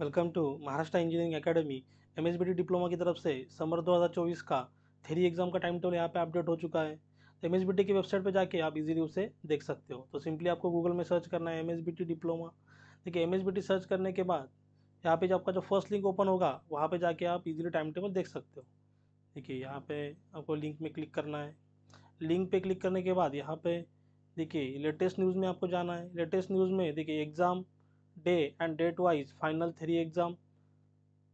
welcome to Maharashtra engineering academy MSBT diploma की तरफ से समर 2024 का थेरी एग्जाम का टाइम टेबल यहाँ पे अपडेट हो चुका है तो एमएसबीटी की वेबसाइट पे जाके आप इजीली उसे देख सकते हो तो सिंपली आपको गूगल में सर्च करना है एमएसबीटी डिप्लोमा देखिए एम सर्च करने के बाद यहाँ पे जो आपका जो फर्स्ट लिंक ओपन होगा वहाँ पर जाके आप इजीली टाइम टेबल देख सकते हो देखिए यहाँ पर आपको लिंक में क्लिक करना है लिंक पर क्लिक करने के बाद यहाँ पर देखिए लेटेस्ट न्यूज़ में आपको जाना है लेटेस्ट न्यूज़ में देखिए exam day and date wise final theory exam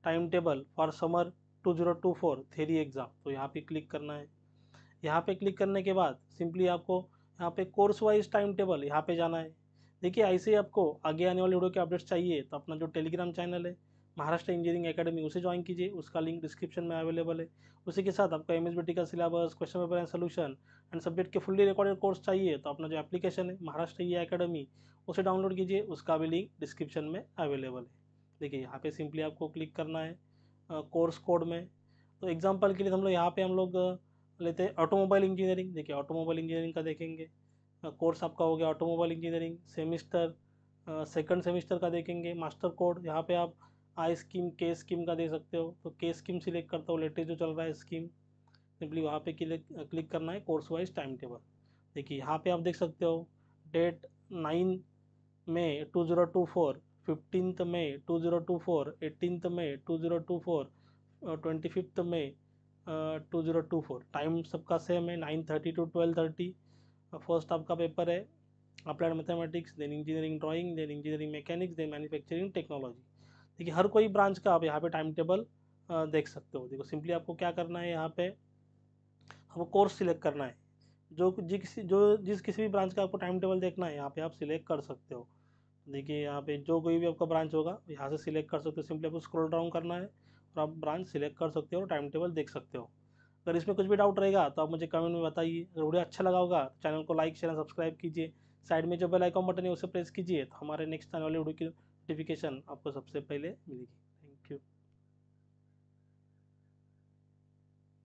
time table for summer 2024 theory exam तो यहाँ पे क्लिक करना है यहाँ पे क्लिक करने के बाद सिंपली आपको यहाँ पे कोर्स वाइज टाइम टेबल यहाँ पे जाना है देखिए ऐसे ही आपको आगे आने वाले वीडियो के अपडेट्स चाहिए तो अपना जो टेलीग्राम चैनल है महाराष्ट्र इंजीनियरिंग एकेडमी उसे ज्वाइन कीजिए उसका लिंक डिस्क्रिप्शन में अवेलेबल है उसी के साथ आपका एम का syllabus question paper and solution and subject के फुल्ली रिकॉर्डेड कोर्स चाहिए तो अपना जो एप्लीकेशन है महाराष्ट्र ई एकेडमी उसे डाउनलोड कीजिए उसका भी लिंक डिस्क्रिप्शन में अवेलेबल है देखिए यहाँ पे सिंपली आपको क्लिक करना है कोर्स कोड में तो एग्जाम्पल के लिए हम लोग यहाँ पे हम लोग लेते हैं ऑटोमोबाइल इंजीनियरिंग देखिए ऑटोमोबाइल इंजीनियरिंग का देखेंगे कोर्स आपका हो गया automobile engineering semester second semester का देखेंगे मास्टर कोड यहाँ पे आप आई स्कीम के स्कीम का दे सकते हो तो के स्कीम सिलेक्ट करता हूँ लेटेस्ट जो चल रहा है स्कीम सिंपली वहाँ पे क्लिक करना है कोर्स वाइज टाइम टेबल देखिए यहाँ पे आप देख सकते हो date nine May two zero two four fifteenth May two zero two four eighteenth May two zero two four twenty fifth May two zero two four time सबका same है nine thirty to twelve thirty first आपका paper है applied mathematics then engineering drawing then engineering mechanics then manufacturing technology देखिए हर कोई branch का आप यहाँ पे टाइम टेबल देख सकते हो देखो सिंपली आपको क्या करना है यहाँ पे आपको कोर्स सिलेक्ट करना है जो जिस जो जिस किसी भी ब्रांच का आपको टाइम टेबल देखना है यहाँ पे आप सिलेक्ट कर सकते हो देखिए यहाँ पे जो कोई भी आपका ब्रांच होगा यहाँ से सिलेक्ट कर सकते हो सिंपली आपको स्क्रॉल डाउन करना है और आप ब्रांच सिलेक्ट कर सकते हो और टाइम टेबल देख सकते हो अगर इसमें कुछ भी डाउट रहेगा तो आप मुझे कमेंट में बताइए अगर वीडियो अच्छा लगा होगा तो चैनल को लाइक शेयर सब्सक्राइब कीजिए साइड में जो बेल आइकॉन बटन है उसे प्रेस कीजिए तो हमारे नेक्स्ट आने वाले वीडियो की नोटिफिकेशन आपको सबसे पहले मिलेगी थैंक यू